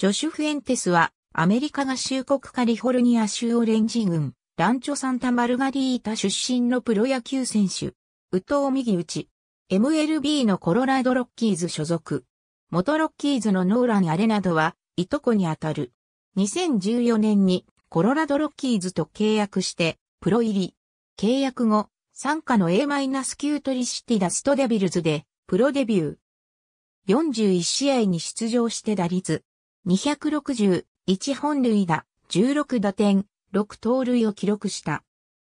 ジョシュ・フエンテスは、アメリカ合衆国カリフォルニア州オレンジ郡、ランチョ・サンタ・マルガリータ出身のプロ野球選手。宇藤右打ち。MLB のコロラドロッキーズ所属。元ロッキーズのノーラン・アレなどは、いとこにあたる。2014年にコロラドロッキーズと契約して、プロ入り。契約後、参加の a ートリシティダストデビルズで、プロデビュー。41試合に出場して打率、2 6 1本塁打、16打点、6盗塁を記録した。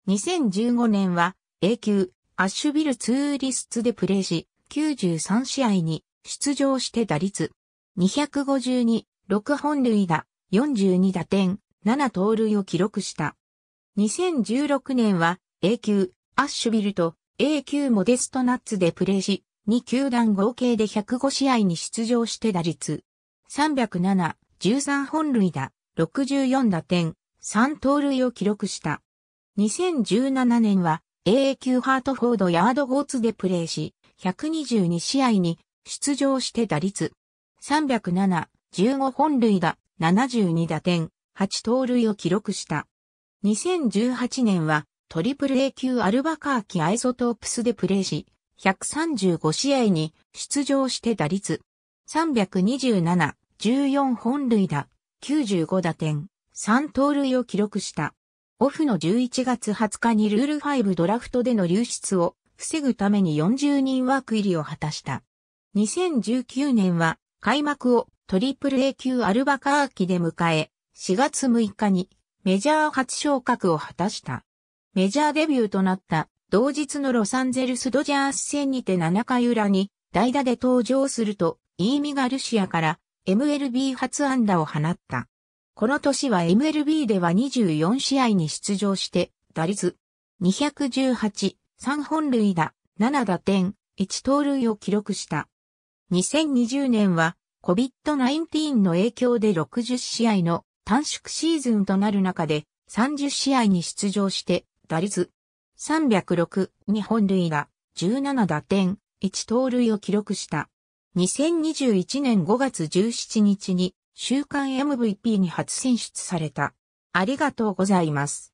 2015年は A 級アッシュビルツーリスツでプレーし、93試合に出場して打率252、6本塁打、42打点、7盗塁を記録した。2016年は A 級アッシュビルと A 級モデストナッツでプレーし、2球団合計で105試合に出場して打率307、13本塁打、64打点、3盗塁を記録した。2017年は AA 級ハートフォードヤードゴーツでプレーし、122試合に出場して打率307、15本塁打、72打点、8盗塁を記録した。2018年はトリプル A 級アルバカーキアイソトープスでプレーし、135試合に出場して打率327、14本塁打、95打点、3盗塁を記録した。オフの11月20日にルール5ドラフトでの流出を防ぐために40人枠入りを果たした。2019年は開幕をトリプル A 級アルバカーキで迎え、4月6日にメジャー初昇格を果たした。メジャーデビューとなった同日のロサンゼルスドジャース戦にて7回裏に代打で登場すると、イーミガルシアから MLB 初安打を放った。この年は MLB では24試合に出場して、打率218、3本塁打、7打点、1盗塁を記録した。2020年は COVID-19 の影響で60試合の短縮シーズンとなる中で30試合に出場して打率306、2本塁打、17打点、1盗塁を記録した。2021年5月17日に週刊 MVP に初選出された。ありがとうございます。